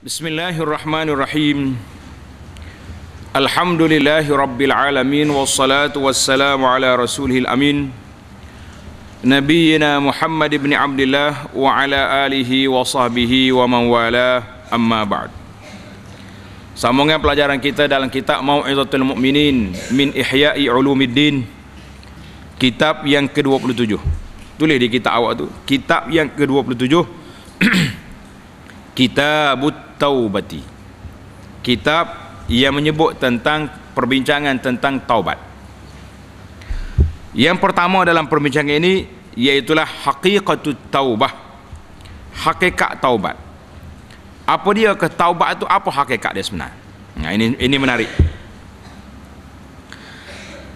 Bismillahirrahmanirrahim Alhamdulillahi Rabbil Alamin Wassalatu wassalamu ala rasulihil amin Nabiina Muhammad ibn Abdullah Wa ala alihi wa sahbihi wa man wala amma ba'd Sambungan pelajaran kita dalam kitab Mau'izatul Mu'minin Min Ihya'i Ulumiddin Kitab yang ke-27 Tulis di kitab awak tu Kitab yang ke-27 Kitab yang ke-27 kitab taubati kitab yang menyebut tentang perbincangan tentang taubat yang pertama dalam perbincangan ini iaitulah hakikatu taubah hakikat taubat apa dia ke taubat itu apa hakikat dia sebenarnya nah, ini ini menarik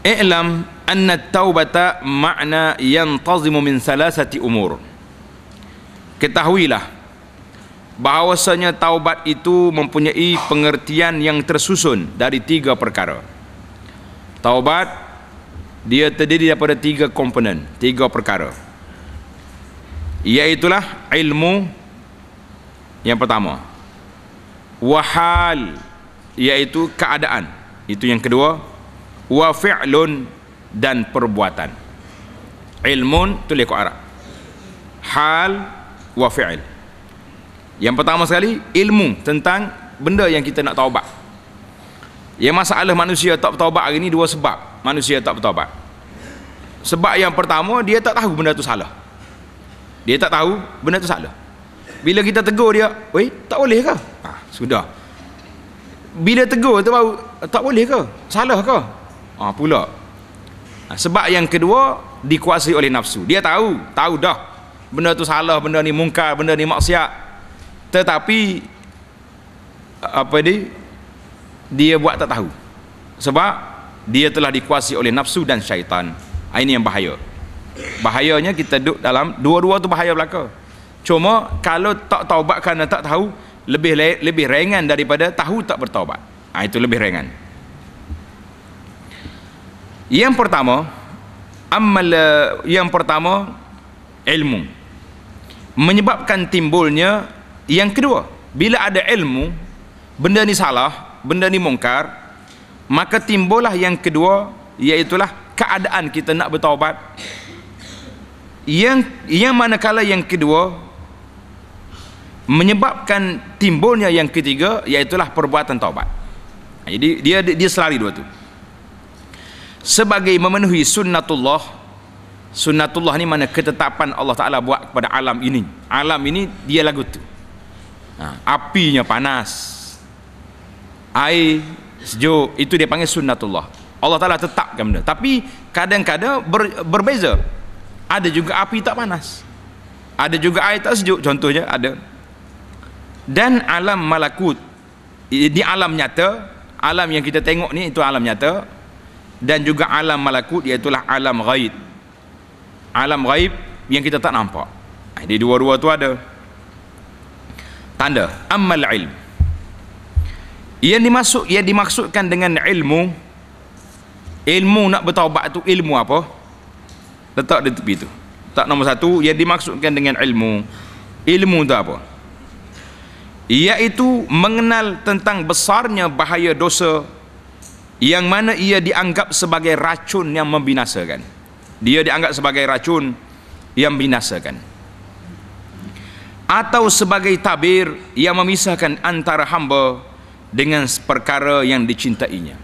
i'lam anna taubata makna yang tazimu min salasati umur ketahuilah bahawasanya taubat itu mempunyai pengertian yang tersusun dari tiga perkara taubat dia terdiri daripada tiga komponen tiga perkara iaitulah ilmu yang pertama wahal iaitu keadaan itu yang kedua wa fi'lun dan perbuatan ilmun tulis ke hal wa fi'l yang pertama sekali ilmu tentang benda yang kita nak taubat. Yang masalah manusia tak bertaubat hari ni dua sebab manusia tak bertaubat. Sebab yang pertama dia tak tahu benda tu salah. Dia tak tahu benda tu salah. Bila kita tegur dia, "Wei, tak boleh ke?" Ah, sudah. Bila tegur tu baru tak boleh ke? Salah ke? Ah, pula. Ah, sebab yang kedua dikuasai oleh nafsu. Dia tahu, tahu dah benda tu salah, benda ni mungkar, benda ni maksiat, tetapi apa ini dia buat tak tahu sebab dia telah dikuasai oleh nafsu dan syaitan ah, ini yang bahaya bahayanya kita duduk dalam dua-dua tu bahaya belaka cuma kalau tak taubat kerana tak tahu lebih lebih ringan daripada tahu tak bertaubat ha, itu lebih ringan yang pertama amal yang pertama ilmu menyebabkan timbulnya yang kedua bila ada ilmu benda ni salah benda ni mungkar maka timbullah yang kedua iaitulah keadaan kita nak bertaubat yang yang manakala yang kedua menyebabkan timbulnya yang ketiga iaitulah perbuatan taubat ha, jadi dia dia selari dua tu sebagai memenuhi sunnatullah sunnatullah ni mana ketetapan Allah Ta'ala buat kepada alam ini alam ini dia lagu tu ha, apinya panas air sejuk itu dia panggil sunnatullah Allah Ta'ala tetapkan benda tapi kadang-kadang ber, berbeza ada juga api tak panas ada juga air tak sejuk contohnya ada dan alam malakut di alam nyata alam yang kita tengok ni itu alam nyata dan juga alam malakut iaitu alam ghaib alam ghaib yang kita tak nampak ha, di dua-dua tu ada tanda amal ilm yang dimasuk, yang dimaksudkan dengan ilmu ilmu nak bertaubat tu ilmu apa letak di tepi tu tak nombor satu yang dimaksudkan dengan ilmu ilmu tu apa iaitu mengenal tentang besarnya bahaya dosa yang mana ia dianggap sebagai racun yang membinasakan dia dianggap sebagai racun yang binasakan atau sebagai tabir yang memisahkan antara hamba dengan perkara yang dicintainya.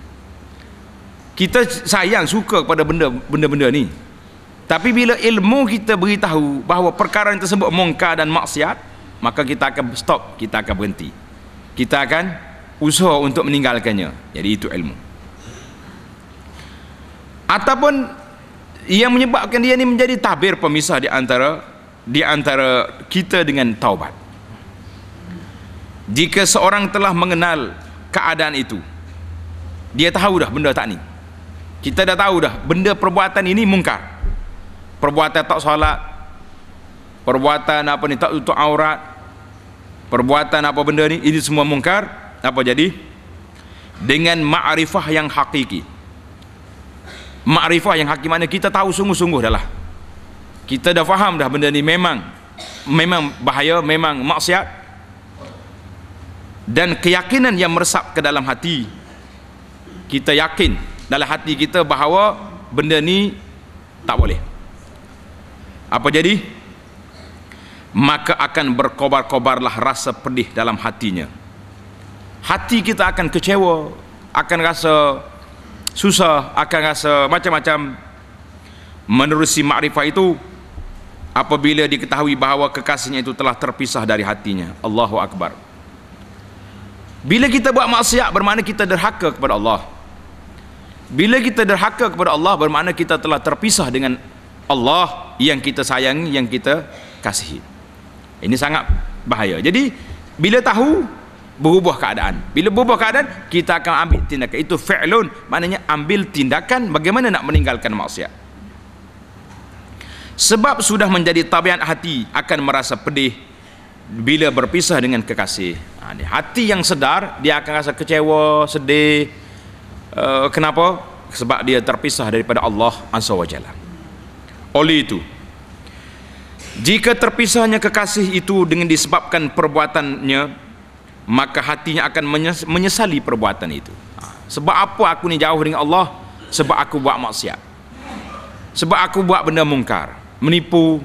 Kita sayang suka kepada benda-benda ni. Tapi bila ilmu kita beritahu bahawa perkara yang tersebut mungkar dan maksiat, maka kita akan stop, kita akan berhenti. Kita akan usaha untuk meninggalkannya. Jadi itu ilmu. Ataupun yang menyebabkan dia ini menjadi tabir pemisah di antara di antara kita dengan taubat jika seorang telah mengenal keadaan itu dia tahu dah benda tak ni kita dah tahu dah benda perbuatan ini mungkar perbuatan tak solat perbuatan apa ni tak tutup aurat perbuatan apa benda ni ini semua mungkar apa jadi dengan ma'rifah yang hakiki ma'rifah yang hakiki mana kita tahu sungguh-sungguh dah lah kita dah faham dah benda ni memang memang bahaya memang maksiat dan keyakinan yang meresap ke dalam hati kita yakin dalam hati kita bahawa benda ni tak boleh apa jadi maka akan berkobar-kobarlah rasa pedih dalam hatinya hati kita akan kecewa akan rasa susah akan rasa macam-macam menerusi makrifat itu apabila diketahui bahawa kekasihnya itu telah terpisah dari hatinya Allahu Akbar bila kita buat maksiat bermakna kita derhaka kepada Allah bila kita derhaka kepada Allah bermakna kita telah terpisah dengan Allah yang kita sayangi yang kita kasihi ini sangat bahaya jadi bila tahu berubah keadaan bila berubah keadaan kita akan ambil tindakan itu fi'lun maknanya ambil tindakan bagaimana nak meninggalkan maksiat sebab sudah menjadi tabiat hati akan merasa pedih bila berpisah dengan kekasih ha, hati yang sedar dia akan rasa kecewa sedih eh, kenapa sebab dia terpisah daripada Allah azza wajalla oleh itu jika terpisahnya kekasih itu dengan disebabkan perbuatannya maka hatinya akan menyesali perbuatan itu ha, sebab apa aku ni jauh dengan Allah sebab aku buat maksiat sebab aku buat benda mungkar menipu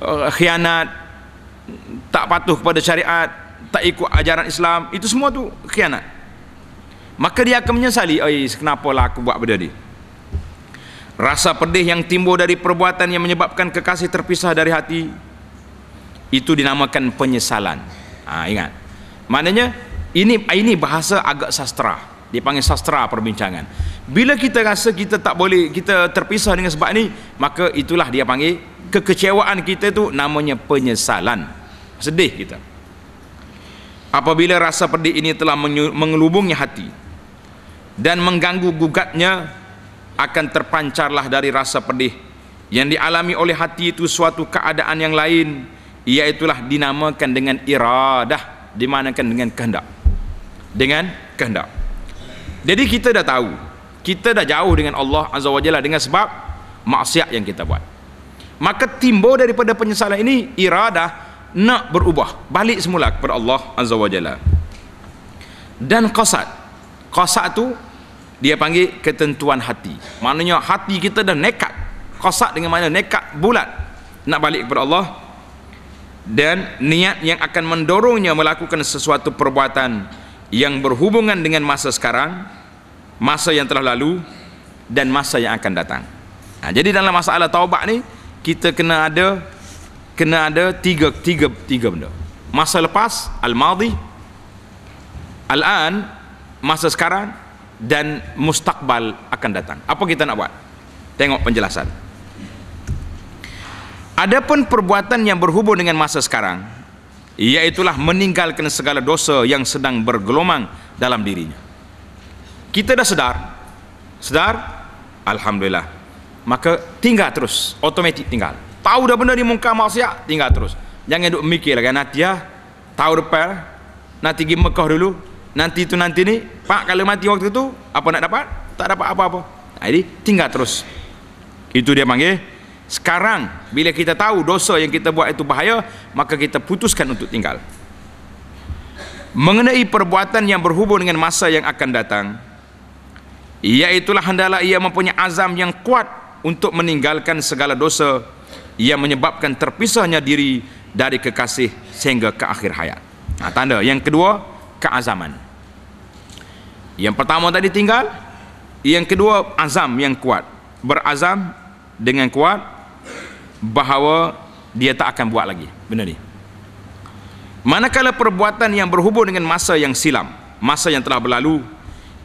eh, khianat tak patuh kepada syariat tak ikut ajaran Islam itu semua tu khianat maka dia akan menyesali oi kenapa lah aku buat benda ni rasa pedih yang timbul dari perbuatan yang menyebabkan kekasih terpisah dari hati itu dinamakan penyesalan ha, ingat maknanya ini ini bahasa agak sastra dipanggil sastra perbincangan bila kita rasa kita tak boleh kita terpisah dengan sebab ni, maka itulah dia panggil kekecewaan kita tu namanya penyesalan. Sedih kita. Apabila rasa pedih ini telah mengelubungnya hati dan mengganggu gugatnya akan terpancarlah dari rasa pedih yang dialami oleh hati itu suatu keadaan yang lain iaitulah dinamakan dengan iradah dimanakan dengan kehendak dengan kehendak jadi kita dah tahu kita dah jauh dengan Allah Azza wa Jalla dengan sebab maksiat yang kita buat maka timbul daripada penyesalan ini iradah nak berubah balik semula kepada Allah Azza wa Jalla dan qasad qasad tu dia panggil ketentuan hati maknanya hati kita dah nekat qasad dengan mana nekat bulat nak balik kepada Allah dan niat yang akan mendorongnya melakukan sesuatu perbuatan yang berhubungan dengan masa sekarang masa yang telah lalu dan masa yang akan datang ha, jadi dalam masalah taubat ni kita kena ada kena ada tiga tiga tiga benda masa lepas al-madi al-an masa sekarang dan mustakbal akan datang apa kita nak buat tengok penjelasan adapun perbuatan yang berhubung dengan masa sekarang iaitulah meninggalkan segala dosa yang sedang bergelombang dalam dirinya kita dah sedar sedar Alhamdulillah maka tinggal terus otomatik tinggal tahu dah benda di muka maksiat tinggal terus jangan duk mikir lagi nanti ya ah, tahu depan nanti pergi Mekah dulu nanti tu nanti ni pak kalau mati waktu tu apa nak dapat tak dapat apa-apa jadi tinggal terus itu dia panggil sekarang bila kita tahu dosa yang kita buat itu bahaya maka kita putuskan untuk tinggal mengenai perbuatan yang berhubung dengan masa yang akan datang Iaitulah hendaklah ia mempunyai azam yang kuat untuk meninggalkan segala dosa yang menyebabkan terpisahnya diri dari kekasih sehingga ke akhir hayat. Nah, ha, tanda yang kedua, keazaman. Yang pertama tadi tinggal, yang kedua azam yang kuat. Berazam dengan kuat bahawa dia tak akan buat lagi. Benar ni. Manakala perbuatan yang berhubung dengan masa yang silam, masa yang telah berlalu,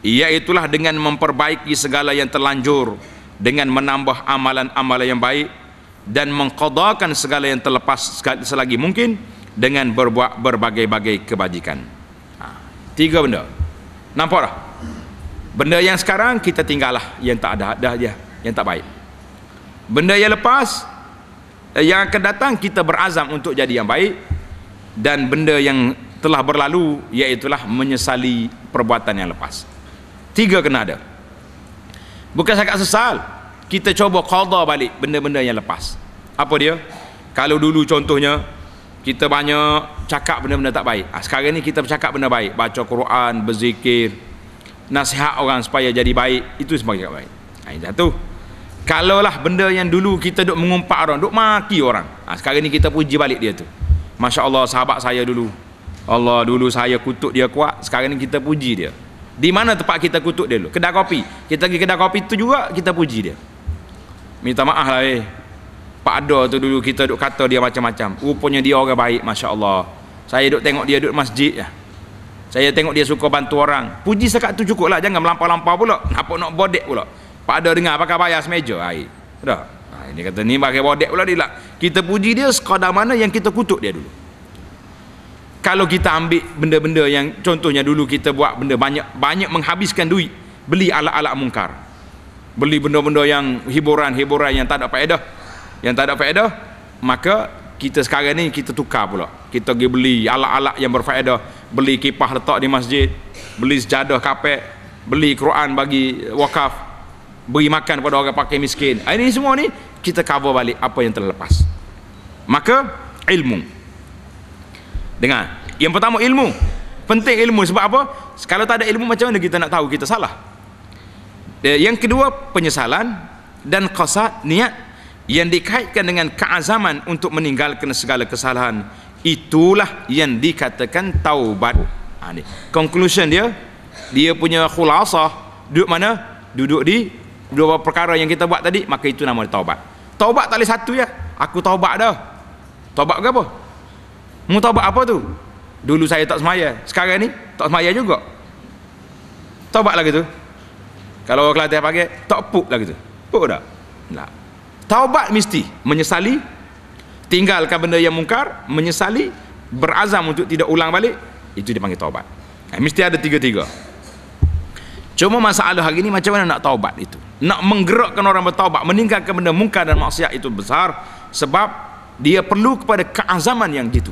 ia itulah dengan memperbaiki segala yang terlanjur Dengan menambah amalan-amalan yang baik Dan mengkodakan segala yang terlepas selagi mungkin Dengan berbuat berbagai-bagai kebajikan ha, Tiga benda Nampak tak? Benda yang sekarang kita tinggallah Yang tak ada dah dia Yang tak baik Benda yang lepas eh, Yang akan datang kita berazam untuk jadi yang baik Dan benda yang telah berlalu Iaitulah menyesali perbuatan yang lepas tiga kena ada bukan sangat sesal kita cuba qadha balik benda-benda yang lepas apa dia kalau dulu contohnya kita banyak cakap benda-benda tak baik ah, sekarang ni kita bercakap benda baik baca Quran berzikir nasihat orang supaya jadi baik itu sebagai cakap baik ah, ini satu kalau lah benda yang dulu kita duk mengumpat orang duk maki orang ah, sekarang ni kita puji balik dia tu Masya Allah sahabat saya dulu Allah dulu saya kutuk dia kuat sekarang ni kita puji dia di mana tempat kita kutuk dia dulu? Kedai kopi. Kita pergi kedai kopi tu juga kita puji dia. Minta maaf lah eh. Pak Ado tu dulu kita duk kata dia macam-macam. Rupanya dia orang baik, masya-Allah. Saya duk tengok dia duk masjid ya. Saya tengok dia suka bantu orang. Puji sekat tu cukup lah. Jangan melampau-lampau pula. Nampak nak bodek pula. Pak Ado dengar pakai bayar semeja. Hai. Ah, Dah. Ah, ini kata ni pakai bodek pula dia lah. Kita puji dia sekadar mana yang kita kutuk dia dulu kalau kita ambil benda-benda yang contohnya dulu kita buat benda banyak banyak menghabiskan duit beli alat-alat mungkar beli benda-benda yang hiburan-hiburan yang tak ada faedah yang tak ada faedah maka kita sekarang ni kita tukar pula kita pergi beli alat-alat yang berfaedah beli kipah letak di masjid beli sejadah kapek beli Quran bagi wakaf beri makan kepada orang pakai miskin ini semua ni kita cover balik apa yang terlepas maka ilmu dengar yang pertama ilmu penting ilmu sebab apa kalau tak ada ilmu macam mana kita nak tahu kita salah eh, yang kedua penyesalan dan qasad niat yang dikaitkan dengan keazaman untuk meninggalkan segala kesalahan itulah yang dikatakan taubat ha, ni. conclusion dia dia punya khulasah duduk mana duduk di dua perkara yang kita buat tadi maka itu nama taubat taubat tak ada satu ya aku taubat dah taubat ke apa Mau taubat apa tu? Dulu saya tak semaya, sekarang ni tak semaya juga. Taubat lagi tu. Kalau orang Kelantan panggil, tak puk lagi tu. Puk tak? Tak. Taubat mesti menyesali, tinggalkan benda yang mungkar, menyesali, berazam untuk tidak ulang balik, itu dipanggil taubat. Eh, mesti ada tiga-tiga. Cuma masalah hari ini macam mana nak taubat itu? Nak menggerakkan orang bertaubat, meninggalkan benda mungkar dan maksiat itu besar sebab dia perlu kepada keazaman yang gitu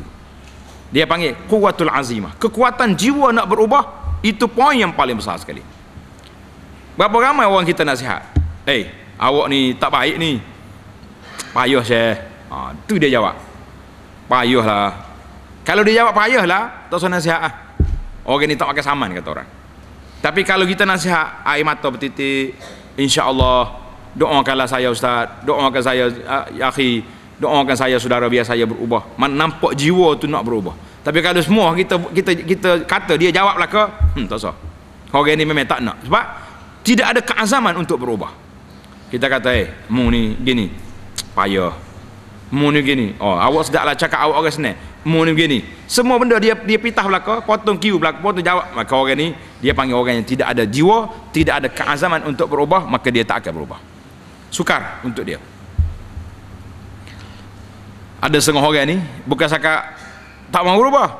dia panggil kuatul azimah kekuatan jiwa nak berubah itu poin yang paling besar sekali berapa ramai orang kita nasihat eh hey, awak ni tak baik ni payuh saya ha, tu dia jawab payuh lah kalau dia jawab payuh lah tak usah nasihat lah orang ni tak pakai saman kata orang tapi kalau kita nasihat air mata bertitik insyaAllah doakanlah saya ustaz doakan saya uh, ah, ya akhir doakan saya saudara biar saya berubah Man, nampak jiwa tu nak berubah tapi kalau semua kita kita kita kata dia jawab lah ke hmm, tak sah orang ni memang tak nak sebab tidak ada keazaman untuk berubah kita kata eh mu ni gini payah mu ni gini oh awak sedaklah cakap awak orang sini. mu ni gini semua benda dia dia pitah ke, potong kiu belaka potong jawab maka orang ni dia panggil orang yang tidak ada jiwa tidak ada keazaman untuk berubah maka dia tak akan berubah sukar untuk dia ada setengah orang ni bukan sakak tak mau berubah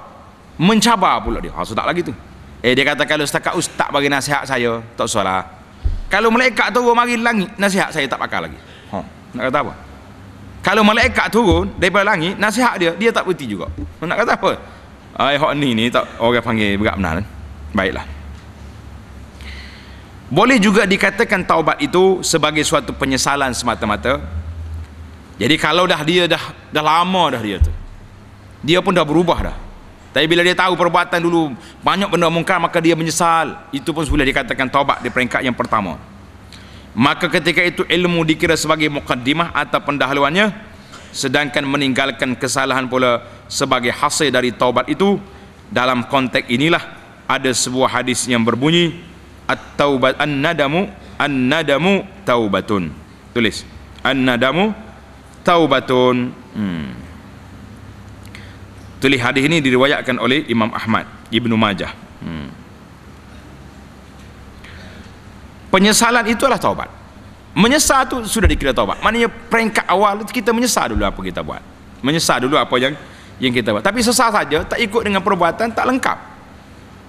mencabar pula dia ha sudah lagi tu eh dia kata kalau setakat ustaz bagi nasihat saya tak usahlah kalau malaikat turun mari langit nasihat saya tak pakai lagi ha nak kata apa kalau malaikat turun daripada langit nasihat dia dia tak berhenti juga nak kata apa ai hok ni ni tak orang panggil berat benar kan? baiklah boleh juga dikatakan taubat itu sebagai suatu penyesalan semata-mata jadi kalau dah dia dah dah lama dah dia tu. Dia pun dah berubah dah. Tapi bila dia tahu perbuatan dulu banyak benda mungkar maka dia menyesal. Itu pun sudah dikatakan taubat di peringkat yang pertama. Maka ketika itu ilmu dikira sebagai mukaddimah atau pendahuluannya sedangkan meninggalkan kesalahan pula sebagai hasil dari taubat itu dalam konteks inilah ada sebuah hadis yang berbunyi at-taubat an-nadamu an-nadamu taubatun. Tulis. An-nadamu taubatun hmm. tulis hadis ini diriwayatkan oleh Imam Ahmad Ibnu Majah hmm. penyesalan adalah taubat menyesal itu sudah dikira taubat maknanya peringkat awal kita menyesal dulu apa kita buat menyesal dulu apa yang yang kita buat tapi sesal saja tak ikut dengan perbuatan tak lengkap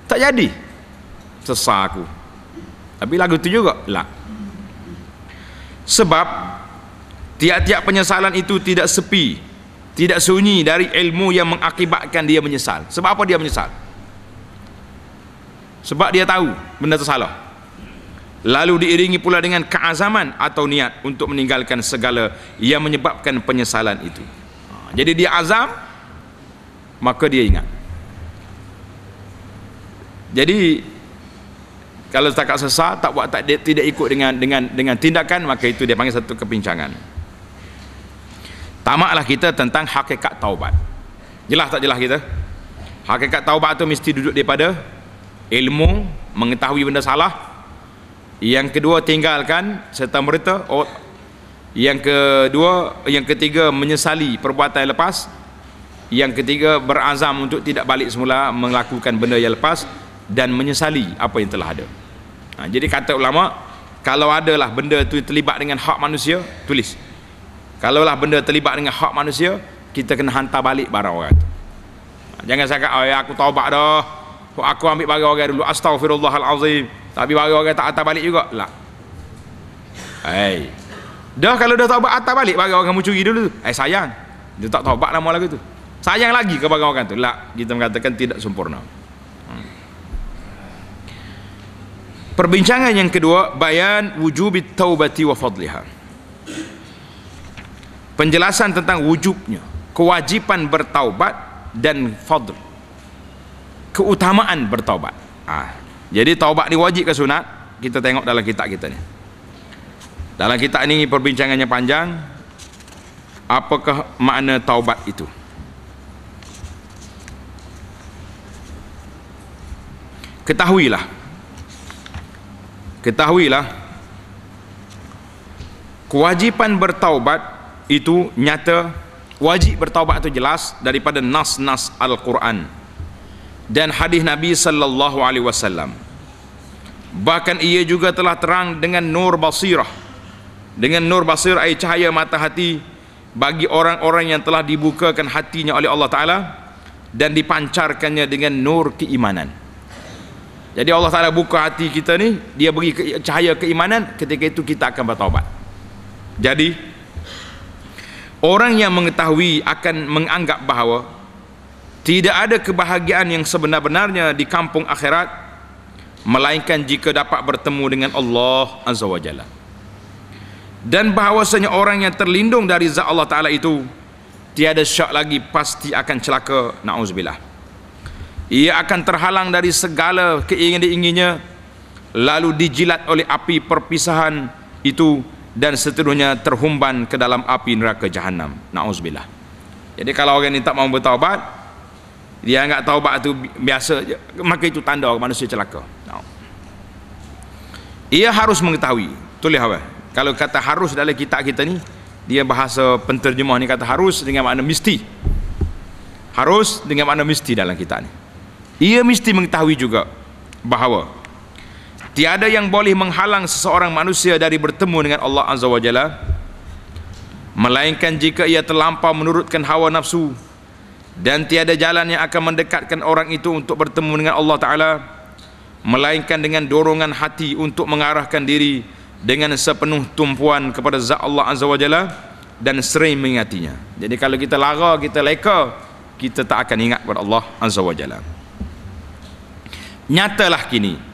tak jadi sesal aku tapi lagu itu juga lah sebab tiap-tiap penyesalan itu tidak sepi tidak sunyi dari ilmu yang mengakibatkan dia menyesal sebab apa dia menyesal sebab dia tahu benda tersalah lalu diiringi pula dengan keazaman atau niat untuk meninggalkan segala yang menyebabkan penyesalan itu ha, jadi dia azam maka dia ingat jadi kalau setakat sesat tak buat tak tidak ikut dengan dengan dengan tindakan maka itu dia panggil satu kepincangan tamaklah kita tentang hakikat taubat jelas tak jelas kita hakikat taubat tu mesti duduk daripada ilmu mengetahui benda salah yang kedua tinggalkan serta merta oh, yang kedua yang ketiga menyesali perbuatan yang lepas yang ketiga berazam untuk tidak balik semula melakukan benda yang lepas dan menyesali apa yang telah ada ha, jadi kata ulama kalau adalah benda tu terlibat dengan hak manusia tulis kalaulah benda terlibat dengan hak manusia kita kena hantar balik barang orang tu jangan cakap oh, ya aku taubat dah aku ambil barang orang dulu astagfirullahalazim tapi barang orang tak hantar balik juga lah hey. dah kalau dah taubat hantar balik barang orang mencuri dulu eh sayang dia tak taubat nama lagi tu sayang lagi ke barang orang kan tu lah kita mengatakan tidak sempurna hmm. Perbincangan yang kedua bayan wujub taubati wa fadliha penjelasan tentang wujubnya kewajipan bertaubat dan fadl keutamaan bertaubat ah jadi taubat ni wajib ke sunat kita tengok dalam kitab kita ni dalam kitab ni perbincangannya panjang apakah makna taubat itu ketahuilah ketahuilah kewajipan bertaubat itu nyata wajib bertaubat itu jelas daripada nas-nas Al-Quran dan hadis Nabi sallallahu alaihi wasallam bahkan ia juga telah terang dengan nur basirah dengan nur basirah ai cahaya mata hati bagi orang-orang yang telah dibukakan hatinya oleh Allah taala dan dipancarkannya dengan nur keimanan jadi Allah taala buka hati kita ni dia beri cahaya keimanan ketika itu kita akan bertaubat jadi Orang yang mengetahui akan menganggap bahawa tidak ada kebahagiaan yang sebenar-benarnya di kampung akhirat melainkan jika dapat bertemu dengan Allah Azza wa Jalla. Dan bahawasanya orang yang terlindung dari zat Allah Taala itu tiada syak lagi pasti akan celaka naudzubillah. Ia akan terhalang dari segala keinginan-inginnya lalu dijilat oleh api perpisahan itu dan seterusnya terhumban ke dalam api neraka jahanam naudzubillah jadi kalau orang ini tak mau bertaubat dia enggak taubat itu biasa je, maka itu tanda orang manusia celaka no. ia harus mengetahui tulis apa kalau kata harus dalam kitab kita ni dia bahasa penterjemah ni kata harus dengan makna mesti harus dengan makna mesti dalam kitab ni ia mesti mengetahui juga bahawa tiada yang boleh menghalang seseorang manusia dari bertemu dengan Allah Azza wa Jalla melainkan jika ia terlampau menurutkan hawa nafsu dan tiada jalan yang akan mendekatkan orang itu untuk bertemu dengan Allah Ta'ala melainkan dengan dorongan hati untuk mengarahkan diri dengan sepenuh tumpuan kepada zat Allah Azza wa Jalla dan sering mengingatinya jadi kalau kita lara, kita leka kita tak akan ingat kepada Allah Azza wa Jalla nyatalah kini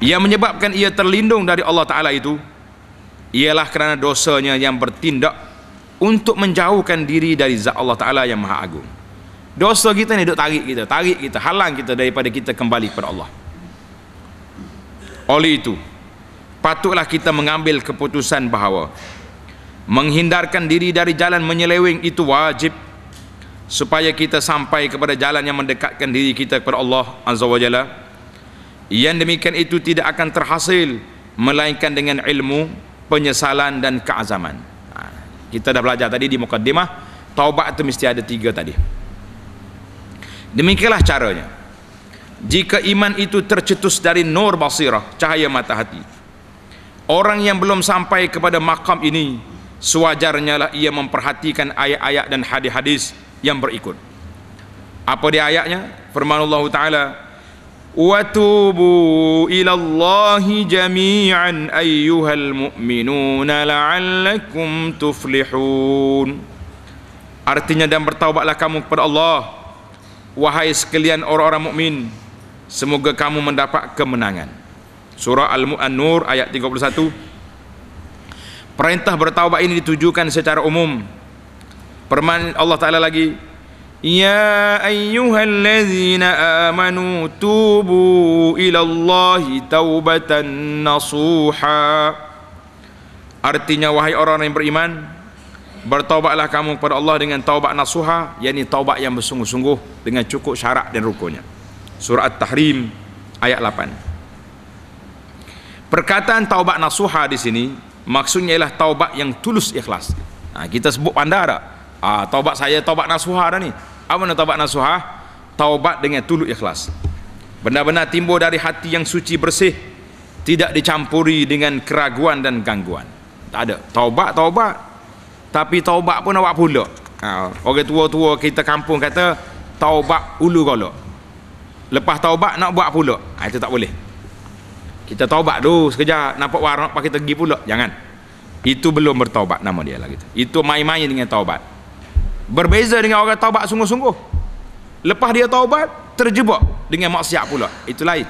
yang menyebabkan ia terlindung dari Allah Ta'ala itu ialah kerana dosanya yang bertindak untuk menjauhkan diri dari zat Allah Ta'ala yang maha agung dosa kita ni duk tarik kita tarik kita halang kita daripada kita kembali kepada Allah oleh itu patutlah kita mengambil keputusan bahawa menghindarkan diri dari jalan menyeleweng itu wajib supaya kita sampai kepada jalan yang mendekatkan diri kita kepada Allah Azza wa Jalla yang demikian itu tidak akan terhasil melainkan dengan ilmu penyesalan dan keazaman ha, kita dah belajar tadi di mukaddimah taubat itu mesti ada tiga tadi demikianlah caranya jika iman itu tercetus dari nur basirah cahaya mata hati orang yang belum sampai kepada makam ini sewajarnya lah ia memperhatikan ayat-ayat dan hadis-hadis yang berikut apa dia ayatnya firman Allah Ta'ala وَتُوبُوا الى اللَّهِ جَمِيعًا أَيُّهَا الْمُؤْمِنُونَ لَعَلَّكُمْ تُفْلِحُونَ. artinya dan bertaubatlah kamu kepada Allah wahai sekalian orang-orang mukmin semoga kamu mendapat kemenangan surah al-nur ayat 31 perintah bertaubat ini ditujukan secara umum firman Allah taala lagi يا أيها الذين آمنوا توبوا إلى الله توبة نصوحا Artinya wahai orang yang beriman Bertaubatlah kamu kepada Allah dengan taubat nasuha yakni taubat yang bersungguh-sungguh dengan cukup syarat dan rukunnya Surah At-Tahrim ayat 8 Perkataan taubat nasuha di sini maksudnya ialah taubat yang tulus ikhlas nah, ha, Kita sebut pandara. Ah, taubat saya taubat nasuha dah ni. Apa nama taubat nasuha? Taubat dengan tulus ikhlas. Benar-benar timbul dari hati yang suci bersih, tidak dicampuri dengan keraguan dan gangguan. Tak ada. Taubat, taubat. Tapi taubat pun awak pula. Ah, orang tua-tua kita kampung kata taubat ulu golok. Lepas taubat nak buat pula. Ah, itu tak boleh. Kita taubat dulu sekejap nampak warna pak kita pergi pula. Jangan. Itu belum bertaubat nama dia lah gitu. Itu main-main dengan taubat berbeza dengan orang taubat sungguh-sungguh lepas dia taubat terjebak dengan maksiat pula itu lain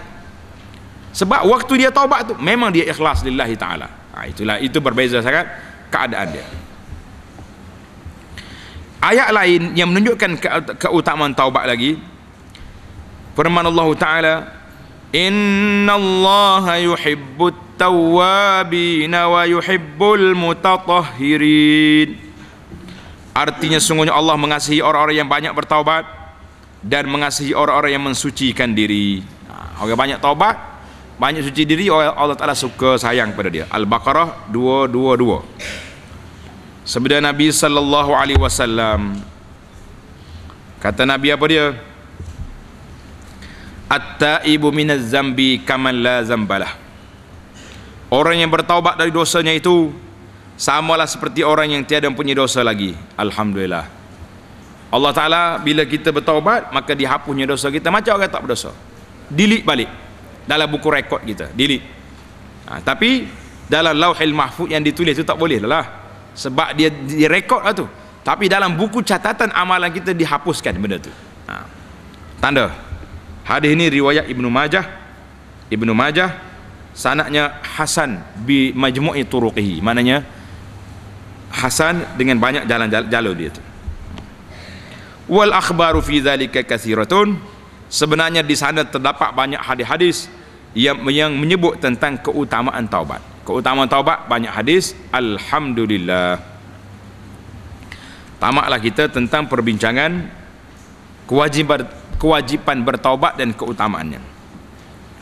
sebab waktu dia taubat tu memang dia ikhlas lillahi ta'ala ha, itulah itu berbeza sangat keadaan dia ayat lain yang menunjukkan ke keutamaan taubat lagi firman Allah ta'ala inna allaha yuhibbut tawabina wa yuhibbul mutatahhirin artinya sungguhnya Allah mengasihi orang-orang yang banyak bertaubat dan mengasihi orang-orang yang mensucikan diri nah, ha, orang banyak taubat banyak suci diri Allah Ta'ala suka sayang pada dia Al-Baqarah 222 sebenarnya Nabi Sallallahu Alaihi Wasallam kata Nabi apa dia At-ta'ibu minaz zambi kamal la zambalah Orang yang bertaubat dari dosanya itu samalah seperti orang yang tiada mempunyai dosa lagi Alhamdulillah Allah Ta'ala bila kita bertaubat maka dihapusnya dosa kita macam orang tak berdosa delete balik dalam buku rekod kita delete ha, tapi dalam lauhil mahfud yang ditulis itu tak boleh lah sebab dia direkod lah tu tapi dalam buku catatan amalan kita dihapuskan benda tu ha. tanda hadis ini riwayat Ibnu Majah Ibnu Majah sanaknya Hasan bi majmu'i turuqihi maknanya hasan dengan banyak jalan jalur dia tu wal akhbaru fi zalika kathiratun sebenarnya di sana terdapat banyak hadis-hadis yang yang menyebut tentang keutamaan taubat keutamaan taubat banyak hadis alhamdulillah tamaklah kita tentang perbincangan kewajiban kewajipan bertaubat dan keutamaannya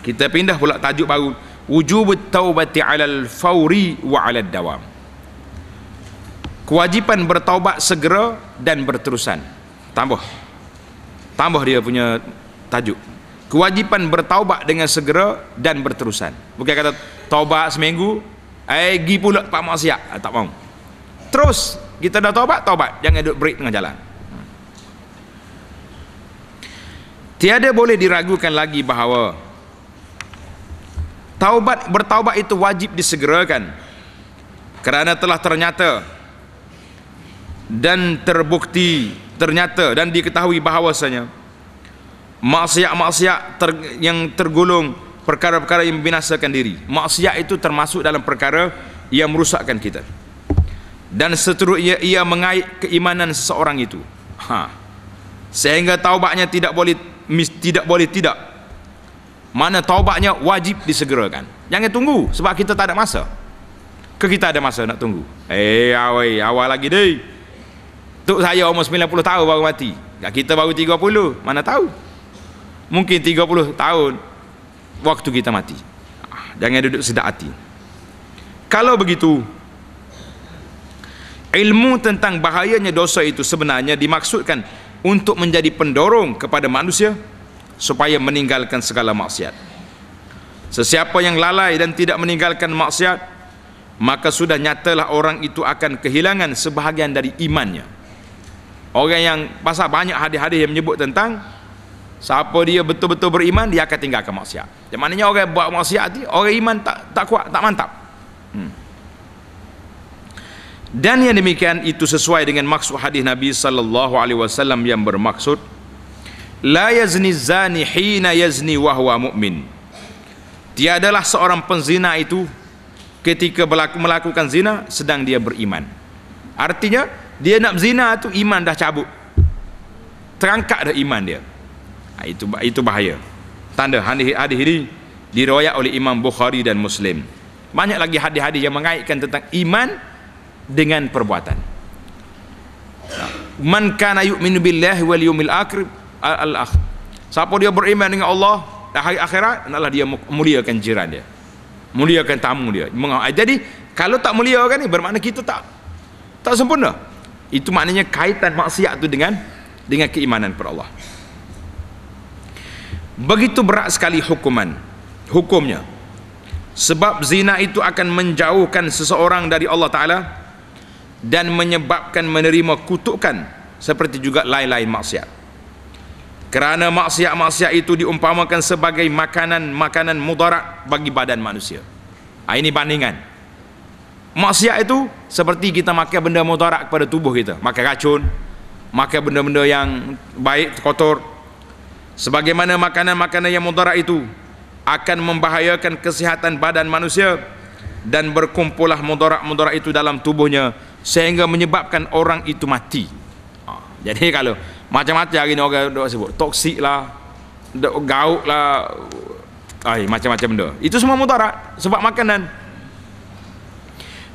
kita pindah pula tajuk baru wujubut taubati alal fawri wa alad dawam kewajipan bertaubat segera dan berterusan tambah tambah dia punya tajuk kewajipan bertaubat dengan segera dan berterusan bukan kata taubat seminggu eh gi pula pak maksiat ah, tak mau terus kita dah taubat taubat jangan duduk break tengah jalan tiada boleh diragukan lagi bahawa taubat bertaubat itu wajib disegerakan kerana telah ternyata dan terbukti ternyata dan diketahui bahawasanya maksiat-maksiat ter, yang tergolong perkara-perkara yang membinasakan diri maksiat itu termasuk dalam perkara yang merusakkan kita dan seterusnya ia mengait keimanan seseorang itu ha. sehingga taubatnya tidak boleh tidak boleh tidak mana taubatnya wajib disegerakan jangan tunggu sebab kita tak ada masa ke kita ada masa nak tunggu eh awal lagi deh Tuk saya umur 90 tahun baru mati. Ya, kita baru 30, mana tahu. Mungkin 30 tahun waktu kita mati. Ah, jangan duduk sedak hati. Kalau begitu, ilmu tentang bahayanya dosa itu sebenarnya dimaksudkan untuk menjadi pendorong kepada manusia supaya meninggalkan segala maksiat. Sesiapa yang lalai dan tidak meninggalkan maksiat, maka sudah nyatalah orang itu akan kehilangan sebahagian dari imannya orang yang pasal banyak hadis-hadis yang menyebut tentang siapa dia betul-betul beriman dia akan tinggalkan maksiat yang maknanya orang buat maksiat ni orang iman tak tak kuat tak mantap hmm. dan yang demikian itu sesuai dengan maksud hadis Nabi sallallahu alaihi wasallam yang bermaksud la yazni zani hina yazni wa huwa mu'min tiadalah seorang penzina itu ketika melakukan zina sedang dia beriman artinya dia nak zina tu iman dah cabut terangkat dah iman dia ha, itu itu bahaya tanda hadis-hadis ini diriwayat oleh Imam Bukhari dan Muslim banyak lagi hadis-hadis yang mengaitkan tentang iman dengan perbuatan ha. man kana yu'minu billahi wal yawmil akhir al akhir siapa dia beriman dengan Allah dan hari akhirat hendaklah dia muliakan jiran dia muliakan tamu dia jadi kalau tak muliakan ni bermakna kita tak tak sempurna itu maknanya kaitan maksiat itu dengan dengan keimanan kepada Allah. Begitu berat sekali hukuman hukumnya. Sebab zina itu akan menjauhkan seseorang dari Allah Taala dan menyebabkan menerima kutukan seperti juga lain-lain maksiat. Kerana maksiat-maksiat itu diumpamakan sebagai makanan-makanan mudarat bagi badan manusia. Ah, ini bandingan maksiat itu seperti kita pakai benda mutarak kepada tubuh kita pakai racun pakai benda-benda yang baik kotor sebagaimana makanan-makanan yang mutarak itu akan membahayakan kesihatan badan manusia dan berkumpulah mudarat-mudarat itu dalam tubuhnya sehingga menyebabkan orang itu mati ha, jadi kalau macam-macam hari ni orang dok sebut toksik lah gauk lah macam-macam benda itu semua mudarat sebab makanan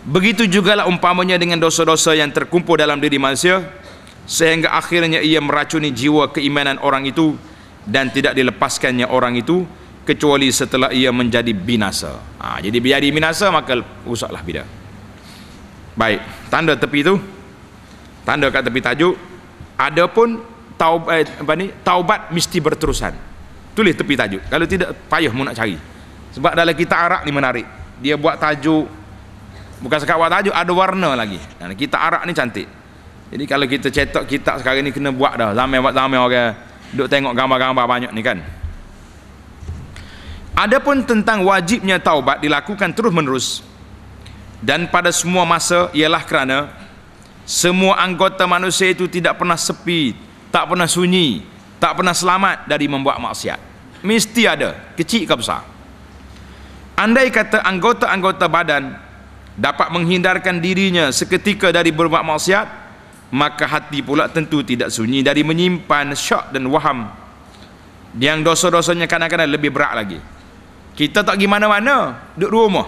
Begitu juga lah umpamanya dengan dosa-dosa yang terkumpul dalam diri manusia sehingga akhirnya ia meracuni jiwa keimanan orang itu dan tidak dilepaskannya orang itu kecuali setelah ia menjadi binasa. Ha, jadi biar dia binasa maka rusaklah bida. Baik, tanda tepi itu tanda kat tepi tajuk adapun taubat eh, apa taubat mesti berterusan. Tulis tepi tajuk. Kalau tidak payah mu nak cari. Sebab dalam kita arak ni menarik. Dia buat tajuk bukan sekawat tajuk ada warna lagi dan kita arak ni cantik jadi kalau kita cetak kitab sekarang ni kena buat dah zaman buat zaman orang Duduk tengok gambar-gambar banyak ni kan adapun tentang wajibnya taubat dilakukan terus menerus dan pada semua masa ialah kerana semua anggota manusia itu tidak pernah sepi tak pernah sunyi tak pernah selamat dari membuat maksiat mesti ada kecil ke besar andai kata anggota-anggota badan dapat menghindarkan dirinya seketika dari berbuat maksiat maka hati pula tentu tidak sunyi dari menyimpan syak dan waham yang dosa-dosanya kadang-kadang lebih berat lagi kita tak pergi mana-mana duduk rumah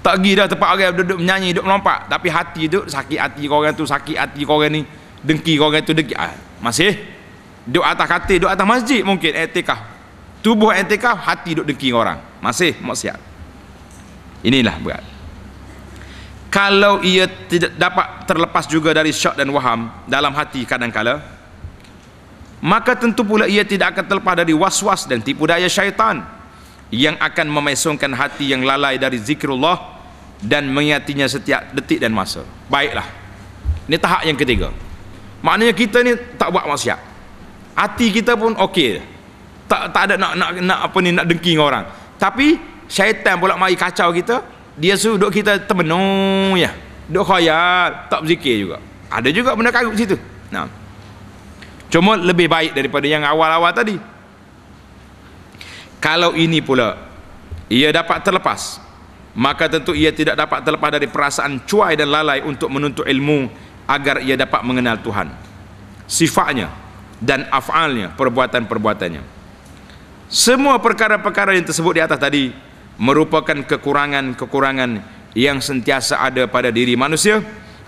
tak pergi dah tempat orang duduk menyanyi duduk melompat tapi hati duduk sakit hati kau orang tu sakit hati kau ni dengki kau orang tu dengki ah, masih duduk atas katil duduk atas masjid mungkin etikah tubuh etikah hati duduk dengki orang masih maksiat inilah berat kalau ia tidak dapat terlepas juga dari syak dan waham dalam hati kadang-kala, maka tentu pula ia tidak akan terlepas dari was-was dan tipu daya syaitan yang akan memesongkan hati yang lalai dari zikrullah dan mengiatinya setiap detik dan masa baiklah ini tahap yang ketiga maknanya kita ni tak buat maksiat hati kita pun okey tak tak ada nak nak nak apa ni nak dengki dengan orang tapi syaitan pula mai kacau kita dia suruh duk kita termenung ya duk khayal tak berzikir juga ada juga benda karut situ nah cuma lebih baik daripada yang awal-awal tadi kalau ini pula ia dapat terlepas maka tentu ia tidak dapat terlepas dari perasaan cuai dan lalai untuk menuntut ilmu agar ia dapat mengenal Tuhan sifatnya dan afalnya perbuatan-perbuatannya semua perkara-perkara yang tersebut di atas tadi merupakan kekurangan-kekurangan yang sentiasa ada pada diri manusia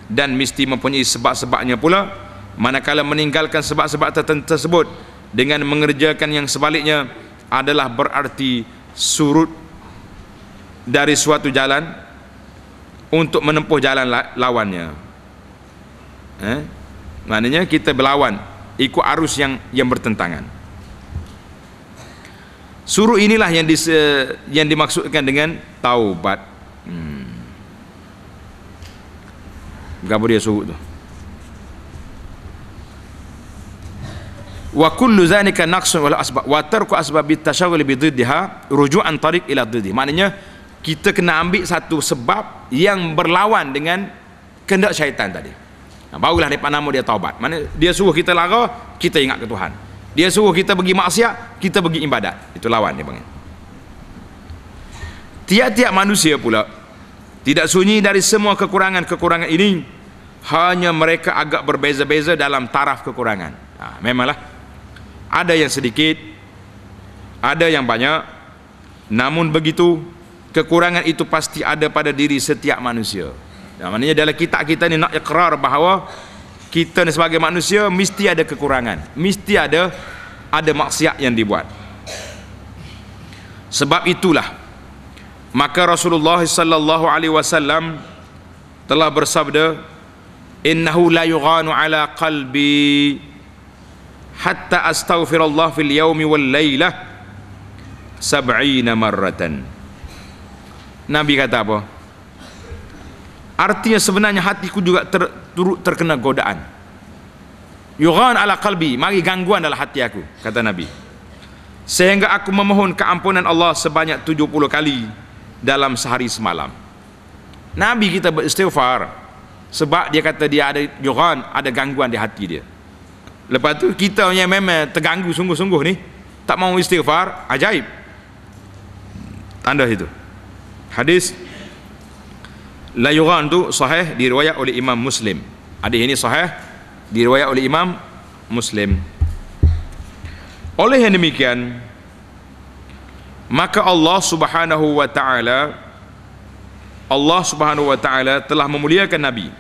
dan mesti mempunyai sebab-sebabnya pula manakala meninggalkan sebab-sebab tertentu tersebut dengan mengerjakan yang sebaliknya adalah berarti surut dari suatu jalan untuk menempuh jalan lawannya eh? maknanya kita berlawan ikut arus yang yang bertentangan Suruh inilah yang dis, eh, yang dimaksudkan dengan taubat. Hmm. Gapo dia suruh tu? Wa kullu zanika naqsun wal asbab wa tarku asbab at-tashaghul bi diddiha ruju'an tariq ila diddi. Maknanya kita kena ambil satu sebab yang berlawan dengan kehendak syaitan tadi. Nah, barulah depan nama dia taubat. Mana dia suruh kita lara, kita ingat ke Tuhan dia suruh kita pergi maksiat kita pergi ibadat itu lawan dia panggil tiap-tiap manusia pula tidak sunyi dari semua kekurangan-kekurangan ini hanya mereka agak berbeza-beza dalam taraf kekurangan ha, memanglah ada yang sedikit ada yang banyak namun begitu kekurangan itu pasti ada pada diri setiap manusia dan maknanya dalam kitab kita ini nak ikrar bahawa kita ni sebagai manusia mesti ada kekurangan mesti ada ada maksiat yang dibuat sebab itulah maka Rasulullah sallallahu alaihi wasallam telah bersabda innahu la yughanu ala qalbi hatta astaghfirullah fil yaumi wal lailah 70 marratan Nabi kata apa? Artinya sebenarnya hatiku juga ter, turut terkena godaan yughan ala qalbi mari gangguan dalam hati aku kata nabi sehingga aku memohon keampunan Allah sebanyak 70 kali dalam sehari semalam nabi kita beristighfar sebab dia kata dia ada yughan ada gangguan di hati dia lepas tu kita yang memang terganggu sungguh-sungguh ni tak mau istighfar ajaib tanda itu hadis la yuran tu sahih diriwayat oleh Imam Muslim. Ada ini sahih diriwayat oleh Imam Muslim. Oleh yang demikian maka Allah Subhanahu wa taala Allah Subhanahu wa taala telah memuliakan Nabi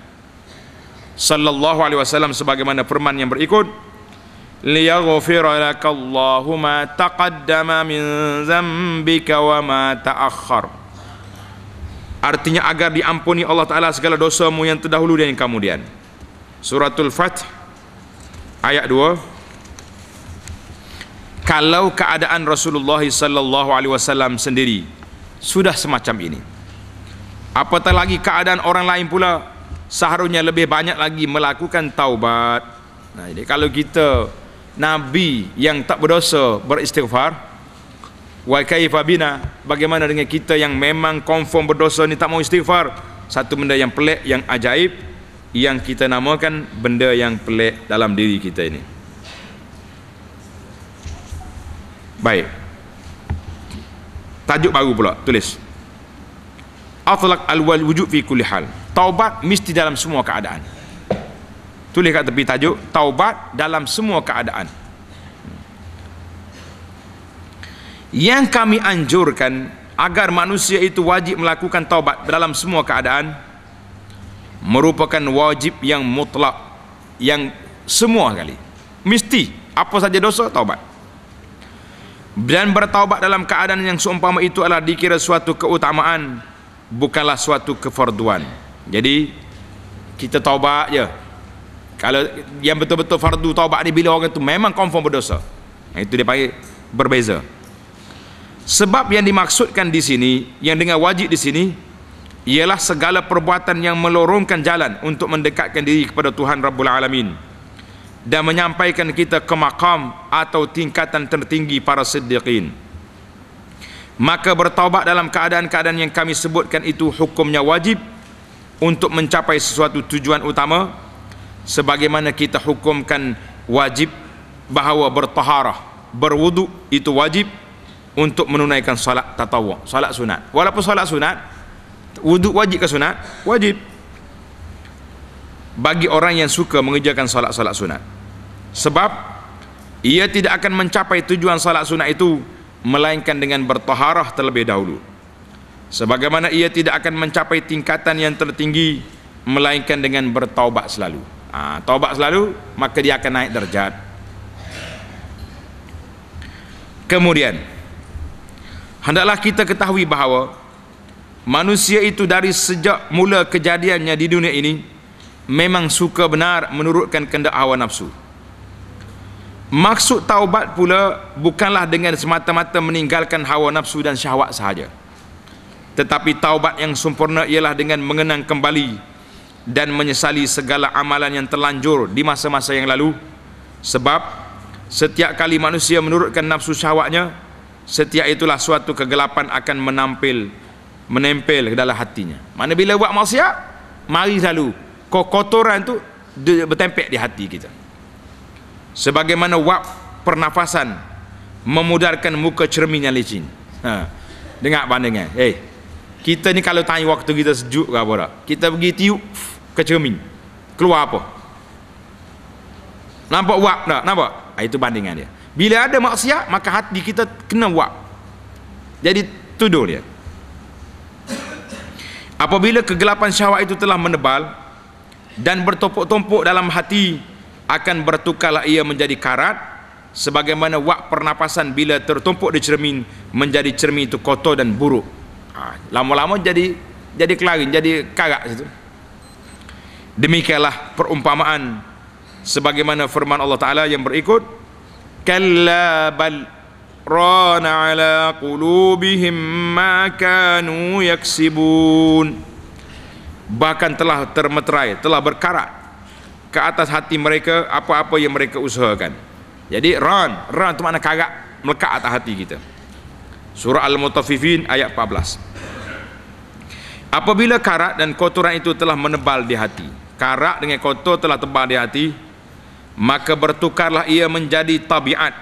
sallallahu alaihi wasallam sebagaimana firman yang berikut liyaghfira lakallahu ma taqaddama min zambika wa ma ta'akhkhara Artinya agar diampuni Allah Ta'ala segala dosamu yang terdahulu dan yang kemudian. Suratul Fath ayat 2. Kalau keadaan Rasulullah sallallahu alaihi wasallam sendiri sudah semacam ini. Apatah lagi keadaan orang lain pula seharusnya lebih banyak lagi melakukan taubat. Nah, jadi kalau kita Nabi yang tak berdosa beristighfar, wa kaifabina bagaimana dengan kita yang memang confirm berdosa ni tak mau istighfar satu benda yang pelik yang ajaib yang kita namakan benda yang pelik dalam diri kita ini baik tajuk baru pula tulis atlaq alwal wujud fi kulli hal taubat mesti dalam semua keadaan tulis kat tepi tajuk taubat dalam semua keadaan yang kami anjurkan agar manusia itu wajib melakukan taubat dalam semua keadaan merupakan wajib yang mutlak yang semua kali mesti apa saja dosa taubat dan bertaubat dalam keadaan yang seumpama itu adalah dikira suatu keutamaan bukanlah suatu kefarduan. jadi kita taubat je kalau yang betul-betul fardu taubat ni bila orang itu memang confirm berdosa itu dia panggil berbeza sebab yang dimaksudkan di sini, yang dengan wajib di sini, ialah segala perbuatan yang melorongkan jalan untuk mendekatkan diri kepada Tuhan Rabbul Alamin dan menyampaikan kita ke makam atau tingkatan tertinggi para siddiqin. Maka bertaubat dalam keadaan-keadaan yang kami sebutkan itu hukumnya wajib untuk mencapai sesuatu tujuan utama sebagaimana kita hukumkan wajib bahawa bertaharah, berwuduk itu wajib untuk menunaikan salat tatawwu salat sunat walaupun salat sunat wuduk wajib ke sunat wajib bagi orang yang suka mengejarkan salat salat sunat sebab ia tidak akan mencapai tujuan salat sunat itu melainkan dengan bertaharah terlebih dahulu sebagaimana ia tidak akan mencapai tingkatan yang tertinggi melainkan dengan bertaubat selalu ha, taubat selalu maka dia akan naik derajat kemudian Hendaklah kita ketahui bahawa manusia itu dari sejak mula kejadiannya di dunia ini memang suka benar menurutkan kehendak hawa nafsu. Maksud taubat pula bukanlah dengan semata-mata meninggalkan hawa nafsu dan syahwat sahaja. Tetapi taubat yang sempurna ialah dengan mengenang kembali dan menyesali segala amalan yang terlanjur di masa-masa yang lalu sebab setiap kali manusia menurutkan nafsu syahwatnya setiap itulah suatu kegelapan akan menampil menempel ke dalam hatinya mana bila buat maksiat mari selalu kotoran tu bertempek di hati kita sebagaimana wap pernafasan memudarkan muka cermin yang licin ha. dengar pandangan hey, eh, kita ni kalau tanya waktu kita sejuk ke apa tak kita pergi tiup ke cermin keluar apa nampak wap tak nampak ha, itu bandingan dia bila ada maksiat maka hati kita kena buat jadi tuduh dia apabila kegelapan syahwat itu telah menebal dan bertumpuk-tumpuk dalam hati akan bertukarlah ia menjadi karat sebagaimana wak pernapasan bila tertumpuk di cermin menjadi cermin itu kotor dan buruk ha, lama-lama jadi jadi kelarin jadi karat situ demikianlah perumpamaan sebagaimana firman Allah Ta'ala yang berikut كلا بل ران على قلوبهم ما كانوا يكسبون bahkan telah termeterai telah berkarat ke atas hati mereka apa-apa yang mereka usahakan jadi ran ran tu makna karat melekat atas hati kita surah al-mutaffifin ayat 14 apabila karat dan kotoran itu telah menebal di hati karat dengan kotor telah tebal di hati maka bertukarlah ia menjadi tabiat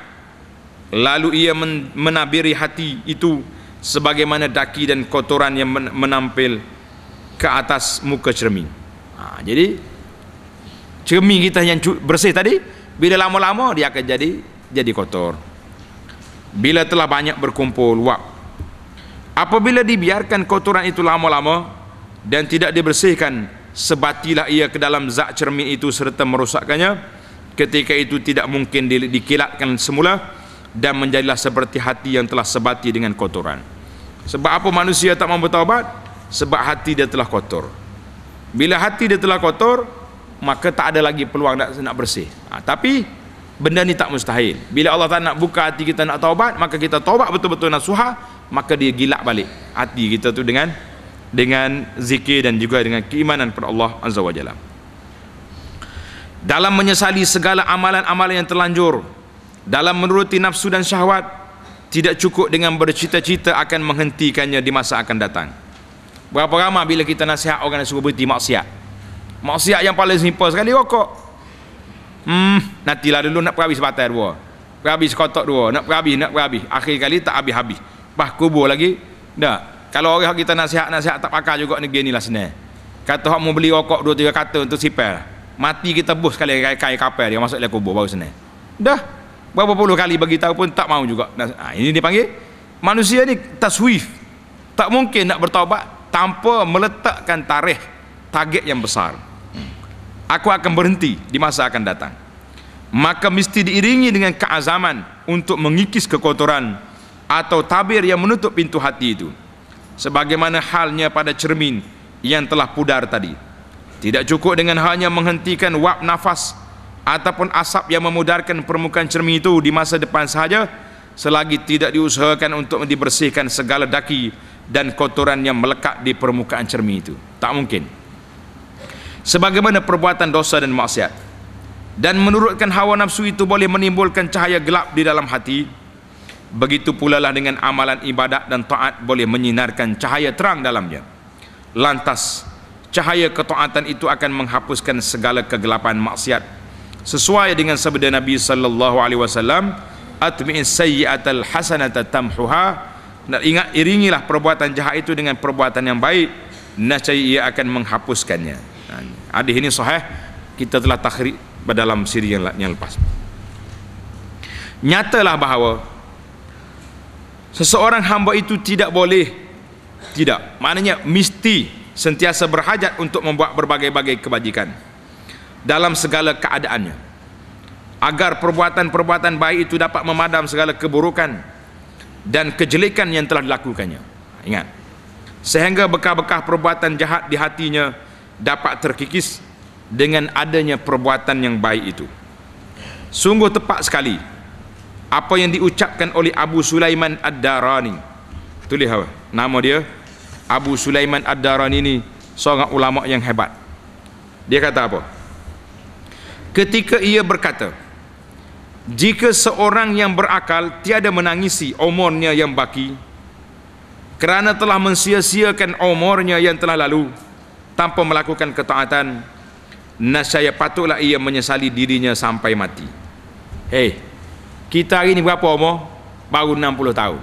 lalu ia men menabiri hati itu sebagaimana daki dan kotoran yang men menampil ke atas muka cermin ha, jadi cermin kita yang bersih tadi bila lama-lama dia akan jadi jadi kotor bila telah banyak berkumpul wap apabila dibiarkan kotoran itu lama-lama dan tidak dibersihkan sebatilah ia ke dalam zak cermin itu serta merosakkannya ketika itu tidak mungkin dikilatkan semula dan menjadilah seperti hati yang telah sebati dengan kotoran sebab apa manusia tak mampu taubat sebab hati dia telah kotor bila hati dia telah kotor maka tak ada lagi peluang nak, nak bersih ha, tapi benda ni tak mustahil bila Allah tak nak buka hati kita nak taubat maka kita taubat betul-betul nasuhah maka dia gilak balik hati kita tu dengan dengan zikir dan juga dengan keimanan kepada Allah Azza wa Jalla dalam menyesali segala amalan-amalan yang terlanjur dalam menuruti nafsu dan syahwat tidak cukup dengan bercita-cita akan menghentikannya di masa akan datang berapa ramah bila kita nasihat orang yang suka berhenti maksiat maksiat yang paling simple sekali rokok hmm nantilah dulu nak perhabis batal dua perhabis kotak dua nak perhabis nak perhabis akhir kali tak habis-habis bah kubur lagi dah kalau orang kita nasihat nasihat tak pakai juga negeri ni lah senar kata orang mau beli rokok dua tiga kata untuk sipel mati kita bus sekali kai kapal dia masuk dalam kubur baru senang dah berapa puluh kali bagi tahu pun tak mau juga nah, ha, ini dipanggil manusia ni taswif tak mungkin nak bertaubat tanpa meletakkan tarikh target yang besar aku akan berhenti di masa akan datang maka mesti diiringi dengan keazaman untuk mengikis kekotoran atau tabir yang menutup pintu hati itu sebagaimana halnya pada cermin yang telah pudar tadi tidak cukup dengan hanya menghentikan wap nafas ataupun asap yang memudarkan permukaan cermin itu di masa depan sahaja selagi tidak diusahakan untuk dibersihkan segala daki dan kotoran yang melekat di permukaan cermin itu tak mungkin sebagaimana perbuatan dosa dan maksiat dan menurutkan hawa nafsu itu boleh menimbulkan cahaya gelap di dalam hati begitu pula lah dengan amalan ibadat dan taat boleh menyinarkan cahaya terang dalamnya lantas cahaya ketaatan itu akan menghapuskan segala kegelapan maksiat sesuai dengan sabda Nabi sallallahu alaihi wasallam atmi'in sayyi'atal hasanata tamhuha nah, ingat iringilah perbuatan jahat itu dengan perbuatan yang baik nescaya ia akan menghapuskannya hadis ini sahih kita telah takhrij dalam siri yang lepas nyatalah bahawa seseorang hamba itu tidak boleh tidak maknanya mesti sentiasa berhajat untuk membuat berbagai-bagai kebajikan dalam segala keadaannya agar perbuatan-perbuatan baik itu dapat memadam segala keburukan dan kejelekan yang telah dilakukannya ingat sehingga bekah-bekah perbuatan jahat di hatinya dapat terkikis dengan adanya perbuatan yang baik itu sungguh tepat sekali apa yang diucapkan oleh Abu Sulaiman Ad-Darani tulis apa nama dia Abu Sulaiman Ad-Daran ini seorang ulama yang hebat dia kata apa ketika ia berkata jika seorang yang berakal tiada menangisi umurnya yang baki kerana telah mensia-siakan umurnya yang telah lalu tanpa melakukan ketaatan nasaya patutlah ia menyesali dirinya sampai mati hei kita hari ini berapa umur baru 60 tahun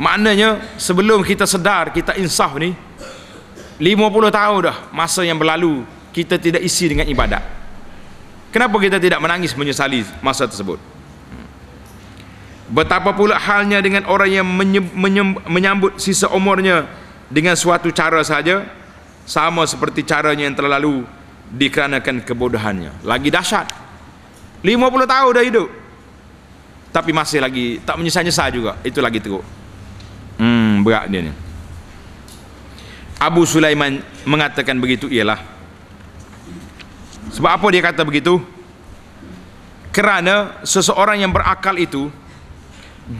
maknanya sebelum kita sedar kita insaf ni 50 tahun dah masa yang berlalu kita tidak isi dengan ibadat kenapa kita tidak menangis menyesali masa tersebut betapa pula halnya dengan orang yang menyambut sisa umurnya dengan suatu cara saja sama seperti caranya yang terlalu dikarenakan kebodohannya lagi dahsyat 50 tahun dah hidup tapi masih lagi tak menyesal-nyesal juga itu lagi teruk Hmm, berat dia ni. Abu Sulaiman mengatakan begitu ialah sebab apa dia kata begitu? Kerana seseorang yang berakal itu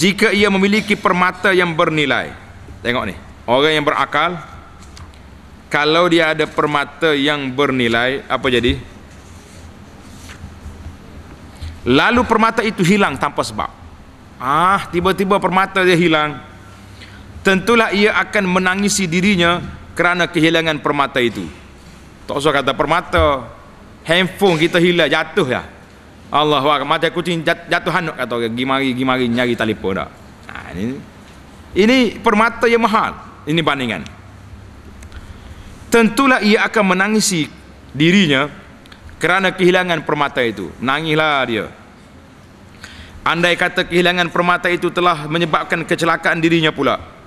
jika ia memiliki permata yang bernilai. Tengok ni, orang yang berakal kalau dia ada permata yang bernilai, apa jadi? Lalu permata itu hilang tanpa sebab. Ah, tiba-tiba permata dia hilang tentulah ia akan menangisi dirinya kerana kehilangan permata itu tak usah kata permata handphone kita hilang jatuh ya Allah wah mata kucing jatuh hanuk kata gimari gimari nyari telefon dak nah, ha, ini ini permata yang mahal ini bandingan tentulah ia akan menangisi dirinya kerana kehilangan permata itu nangislah dia andai kata kehilangan permata itu telah menyebabkan kecelakaan dirinya pula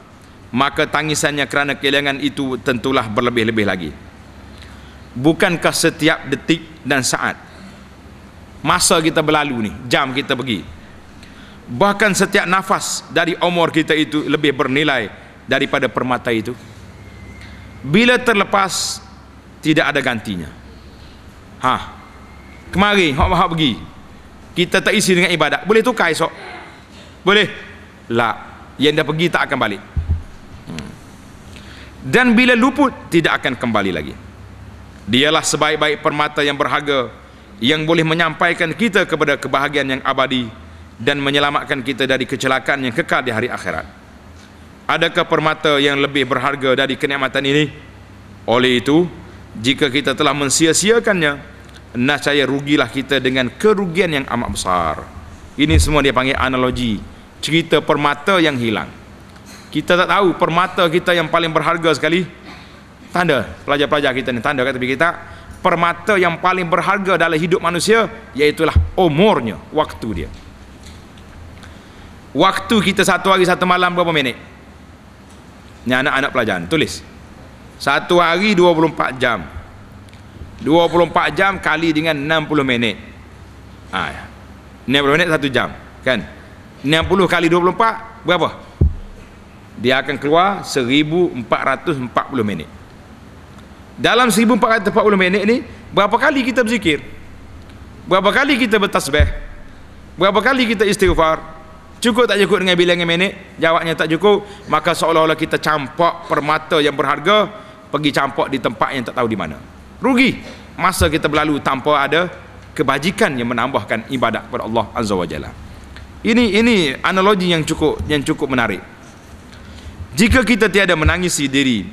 maka tangisannya kerana kehilangan itu tentulah berlebih-lebih lagi bukankah setiap detik dan saat masa kita berlalu ni jam kita pergi bahkan setiap nafas dari umur kita itu lebih bernilai daripada permata itu bila terlepas tidak ada gantinya ha kemari hok hok pergi kita tak isi dengan ibadat boleh tukar esok boleh La. yang dah pergi tak akan balik dan bila luput tidak akan kembali lagi dialah sebaik-baik permata yang berharga yang boleh menyampaikan kita kepada kebahagiaan yang abadi dan menyelamatkan kita dari kecelakaan yang kekal di hari akhirat adakah permata yang lebih berharga dari kenikmatan ini oleh itu jika kita telah mensia-siakannya nascaya rugilah kita dengan kerugian yang amat besar ini semua dia panggil analogi cerita permata yang hilang kita tak tahu permata kita yang paling berharga sekali tanda pelajar-pelajar kita ni tanda kata kita permata yang paling berharga dalam hidup manusia iaitulah umurnya waktu dia waktu kita satu hari satu malam berapa minit ni anak-anak pelajaran tulis satu hari 24 jam 24 jam kali dengan 60 minit ha, ah, ya. 60 minit satu jam kan 60 kali 24 berapa dia akan keluar 1440 minit dalam 1440 minit ni berapa kali kita berzikir berapa kali kita bertasbih berapa kali kita istighfar cukup tak cukup dengan bilangan minit jawabnya tak cukup maka seolah-olah kita campak permata yang berharga pergi campak di tempat yang tak tahu di mana rugi masa kita berlalu tanpa ada kebajikan yang menambahkan ibadat kepada Allah Azza wa Jalla ini ini analogi yang cukup yang cukup menarik jika kita tiada menangisi diri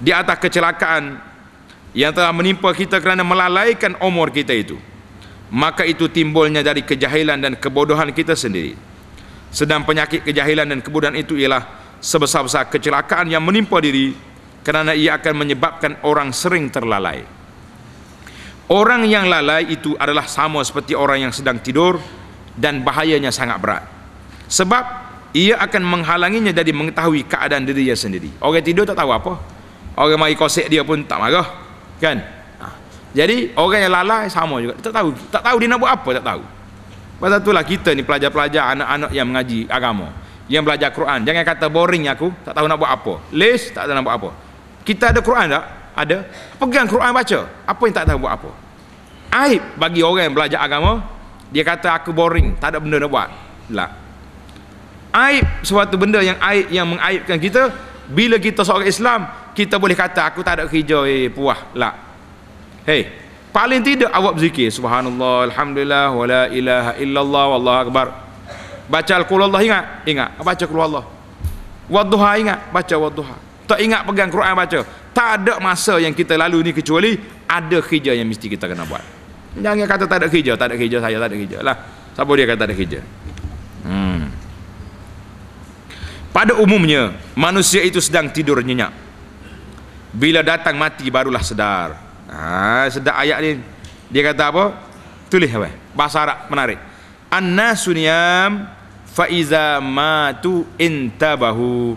di atas kecelakaan yang telah menimpa kita kerana melalaikan umur kita itu maka itu timbulnya dari kejahilan dan kebodohan kita sendiri sedang penyakit kejahilan dan kebodohan itu ialah sebesar-besar kecelakaan yang menimpa diri kerana ia akan menyebabkan orang sering terlalai orang yang lalai itu adalah sama seperti orang yang sedang tidur dan bahayanya sangat berat sebab ia akan menghalanginya dari mengetahui keadaan diri dia sendiri orang tidur tak tahu apa orang mari kosek dia pun tak marah kan ha. jadi orang yang lalai sama juga tak tahu tak tahu dia nak buat apa tak tahu pasal itulah kita ni pelajar-pelajar anak-anak yang mengaji agama yang belajar Quran jangan kata boring aku tak tahu nak buat apa list tak tahu nak buat apa kita ada Quran tak? ada pegang Quran baca apa yang tak tahu buat apa aib bagi orang yang belajar agama dia kata aku boring tak ada benda nak buat lah aib suatu benda yang aib yang mengaibkan kita bila kita seorang Islam kita boleh kata aku tak ada kerja eh puah lah hey paling tidak awak berzikir subhanallah alhamdulillah wala ilaha illallah wallahu akbar baca al-qulullah ingat ingat baca al-qulullah wadduha ingat baca wadduha tak ingat pegang Quran baca tak ada masa yang kita lalu ni kecuali ada kerja yang mesti kita kena buat jangan kata tak ada kerja tak ada kerja saya tak ada kerja lah siapa dia kata tak ada kerja hmm pada umumnya manusia itu sedang tidur nyenyak. Bila datang mati barulah sedar. Ha, sedar ayat ni dia kata apa? Tulis apa? Bahasa Arab menarik. An-nasu Faiza matu intabahu.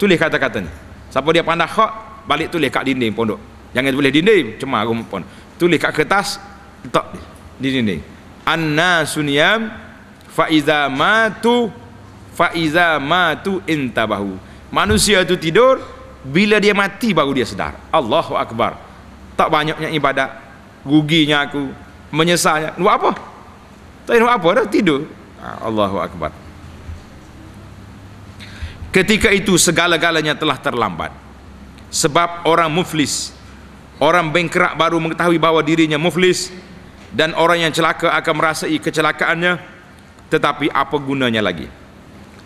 Tulis kata-kata ni. Siapa dia pandai hak balik tulis kat dinding pondok. Jangan tulis dinding cuma aku pun. Tulis kat kertas letak di dinding. An-nasu Faiza matu faiza matu intabahu manusia itu tidur bila dia mati baru dia sedar Allahu akbar tak banyaknya ibadat ruginya aku menyesalnya buat apa tak buat apa dah tidur ha, Allahu akbar ketika itu segala-galanya telah terlambat sebab orang muflis orang bengkrak baru mengetahui bahawa dirinya muflis dan orang yang celaka akan merasai kecelakaannya tetapi apa gunanya lagi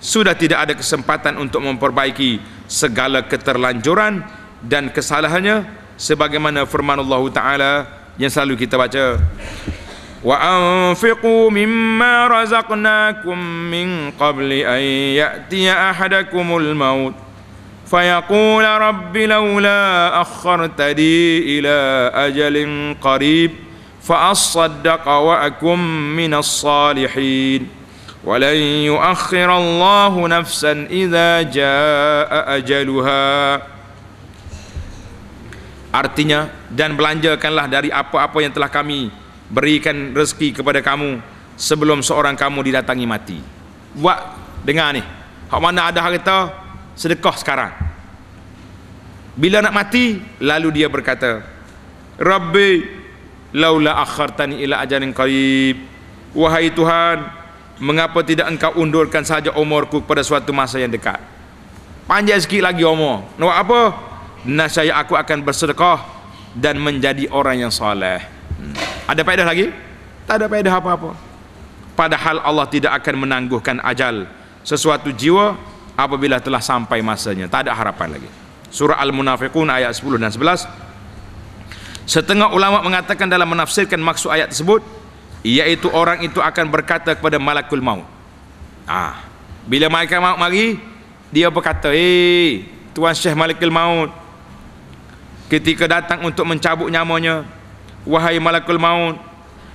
sudah tidak ada kesempatan untuk memperbaiki segala keterlanjuran dan kesalahannya sebagaimana firman Allah Taala yang selalu kita baca wa anfiqu mimma razaqnakum min qabli an ya'tiya ahadakumul maut فيقول رب ila أخرتني qarib. أجل قريب فأصدق وأكن من الصالحين ولن يؤخر الله نفسا إذا جاء أجلها Artinya, dan belanjakanlah dari apa-apa yang telah kami berikan rezeki kepada kamu sebelum seorang kamu didatangi mati. Buat, dengar ni. Hak mana ada harta, sedekah sekarang. Bila nak mati, lalu dia berkata, Rabbi, laula akhartani ila ajanin qarib. Wahai Tuhan, mengapa tidak engkau undurkan saja umurku pada suatu masa yang dekat panjang sikit lagi umur nak apa nasyai aku akan bersedekah dan menjadi orang yang soleh hmm. ada faedah lagi tak ada faedah apa-apa padahal Allah tidak akan menangguhkan ajal sesuatu jiwa apabila telah sampai masanya tak ada harapan lagi surah al-munafiqun ayat 10 dan 11 setengah ulama mengatakan dalam menafsirkan maksud ayat tersebut iaitu orang itu akan berkata kepada malakul maut ah bila malakul maut mari dia berkata eh tuan syekh malakul maut ketika datang untuk mencabut nyamanya wahai malakul maut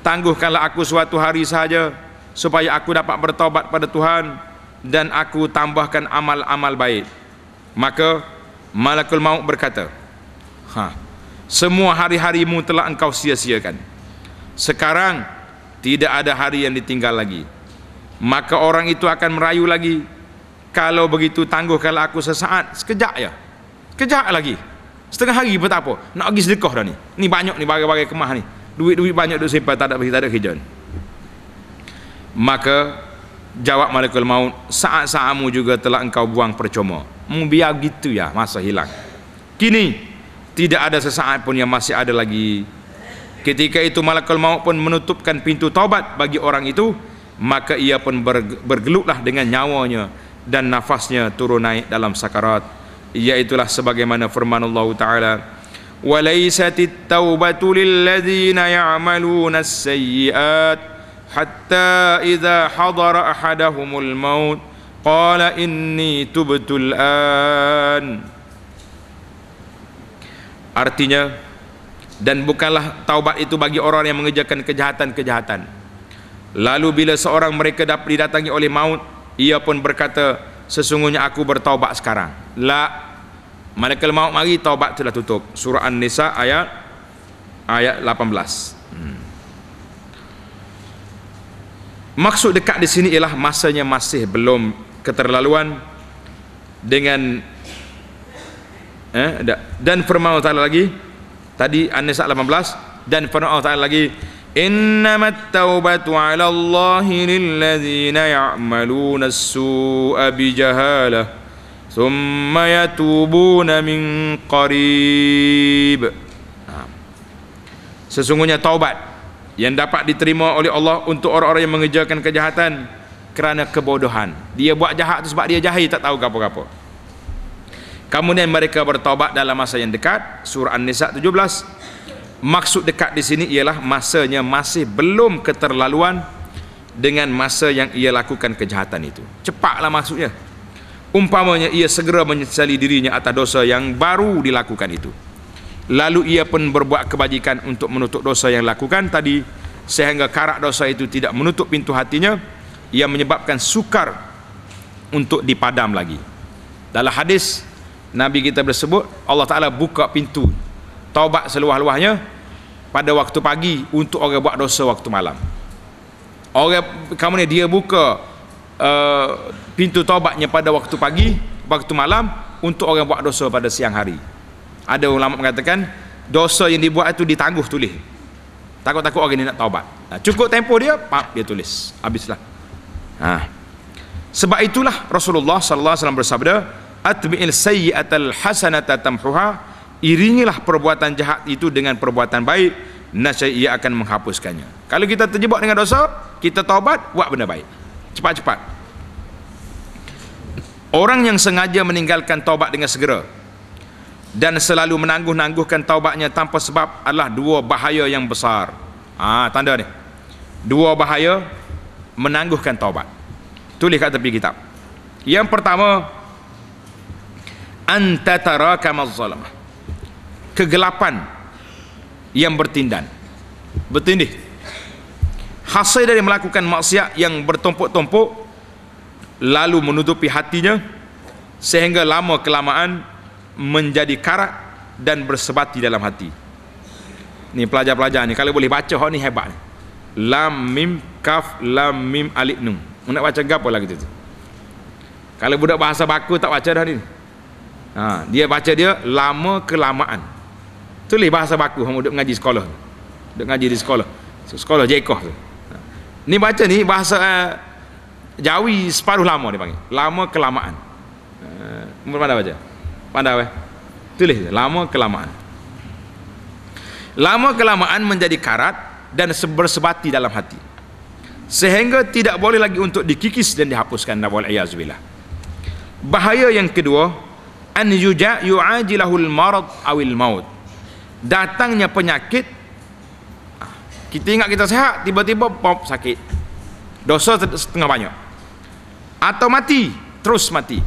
tangguhkanlah aku suatu hari saja supaya aku dapat bertobat pada Tuhan dan aku tambahkan amal-amal baik maka malakul maut berkata ha semua hari-harimu telah engkau sia-siakan sekarang tidak ada hari yang ditinggal lagi maka orang itu akan merayu lagi kalau begitu tangguhkanlah aku sesaat sekejap ya sekejap lagi setengah hari pun apa nak pergi sedekah dah ni ni banyak ni bagai-bagai kemah ni duit-duit banyak duit sempat tak ada bagi tak ada kerja ni. maka jawab malaikul maut saat-saatmu juga telah engkau buang percuma mu biar gitu ya masa hilang kini tidak ada sesaat pun yang masih ada lagi ketika itu malakul maut pun menutupkan pintu taubat bagi orang itu maka ia pun bergelutlah dengan nyawanya dan nafasnya turun naik dalam sakarat iaitulah sebagaimana firman Allah Ta'ala walaysatit taubatu lilladzina ya'maluna sayyiat hatta idha hadara ahadahumul maut qala inni tubtul an artinya dan bukanlah taubat itu bagi orang yang mengejarkan kejahatan-kejahatan lalu bila seorang mereka dapat didatangi oleh maut ia pun berkata sesungguhnya aku bertaubat sekarang la mereka mau mari taubat telah tutup surah an-nisa ayat ayat 18 hmm. maksud dekat di sini ialah masanya masih belum keterlaluan dengan eh, dan firman Allah lagi tadi An-Nisa 18 dan firman Allah Taala lagi innamat taubatu 'ala Allahi lilladzina ya'maluna as-su'a bi jahalah thumma yatubuna min qarib ha. sesungguhnya taubat yang dapat diterima oleh Allah untuk orang-orang yang mengejarkan kejahatan kerana kebodohan dia buat jahat tu sebab dia jahil tak tahu apa-apa kemudian mereka bertaubat dalam masa yang dekat surah An-Nisa 17 maksud dekat di sini ialah masanya masih belum keterlaluan dengan masa yang ia lakukan kejahatan itu cepatlah maksudnya umpamanya ia segera menyesali dirinya atas dosa yang baru dilakukan itu lalu ia pun berbuat kebajikan untuk menutup dosa yang lakukan tadi sehingga karak dosa itu tidak menutup pintu hatinya ia menyebabkan sukar untuk dipadam lagi dalam hadis Nabi kita bersebut Allah Ta'ala buka pintu taubat seluah-luahnya pada waktu pagi untuk orang buat dosa waktu malam orang kamu ni dia buka uh, pintu taubatnya pada waktu pagi waktu malam untuk orang buat dosa pada siang hari ada ulama mengatakan dosa yang dibuat itu ditangguh tulis takut-takut orang ni nak taubat nah, cukup tempoh dia pap dia tulis habislah ha. sebab itulah Rasulullah sallallahu alaihi wasallam bersabda atbi'il sayyi'atal hasanata tamhuha iringilah perbuatan jahat itu dengan perbuatan baik nasya ia akan menghapuskannya kalau kita terjebak dengan dosa kita taubat buat benda baik cepat-cepat orang yang sengaja meninggalkan taubat dengan segera dan selalu menangguh-nangguhkan taubatnya tanpa sebab adalah dua bahaya yang besar Ah, ha, tanda ni dua bahaya menangguhkan taubat tulis kat tepi kitab yang pertama anta taraka mazlama kegelapan yang bertindan bertindih hasil dari melakukan maksiat yang bertumpuk-tumpuk lalu menutupi hatinya sehingga lama kelamaan menjadi karat dan bersebati dalam hati ni pelajar-pelajar ni kalau boleh baca hok ni hebat ni lam mim kaf lam mim alif nun nak baca gapo lagi tu kalau budak bahasa baku tak baca dah ni ha, dia baca dia lama kelamaan tulis bahasa baku orang duduk mengaji sekolah duduk mengaji di sekolah sekolah jekoh tu ha. ni baca ni bahasa uh, jawi separuh lama dia panggil lama kelamaan uh, pandai baca pandai apa tulis lama kelamaan lama kelamaan menjadi karat dan bersebati dalam hati sehingga tidak boleh lagi untuk dikikis dan dihapuskan nawal iyazbillah bahaya yang kedua an yuja yuajilahul marad awil maut datangnya penyakit kita ingat kita sehat tiba-tiba pop sakit dosa setengah banyak atau mati terus mati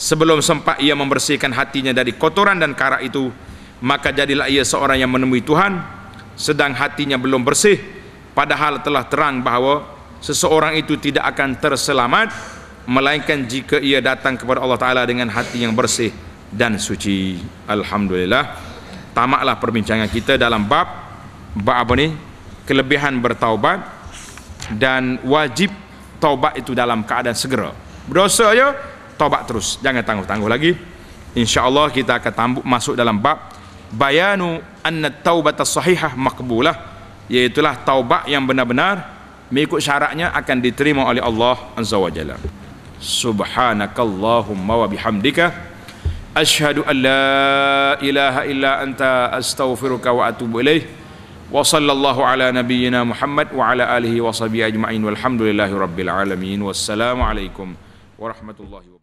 sebelum sempat ia membersihkan hatinya dari kotoran dan karat itu maka jadilah ia seorang yang menemui Tuhan sedang hatinya belum bersih padahal telah terang bahawa seseorang itu tidak akan terselamat melainkan jika ia datang kepada Allah Ta'ala dengan hati yang bersih dan suci Alhamdulillah tamaklah perbincangan kita dalam bab bab apa ni kelebihan bertaubat dan wajib taubat itu dalam keadaan segera berdosa je taubat terus jangan tangguh-tangguh lagi insyaAllah kita akan tambuk masuk dalam bab bayanu anna taubat as sahihah makbulah iaitulah taubat yang benar-benar mengikut syaratnya akan diterima oleh Allah Azza wa Jalla subhanakallahumma wa bihamdika ashhadu an la ilaha illa anta astaghfiruka wa atubu ilaih wa sallallahu ala nabiyyina muhammad wa ala alihi wa sahbihi ajma'in walhamdulillahi rabbil alamin wassalamu alaikum warahmatullahi wabarakatuh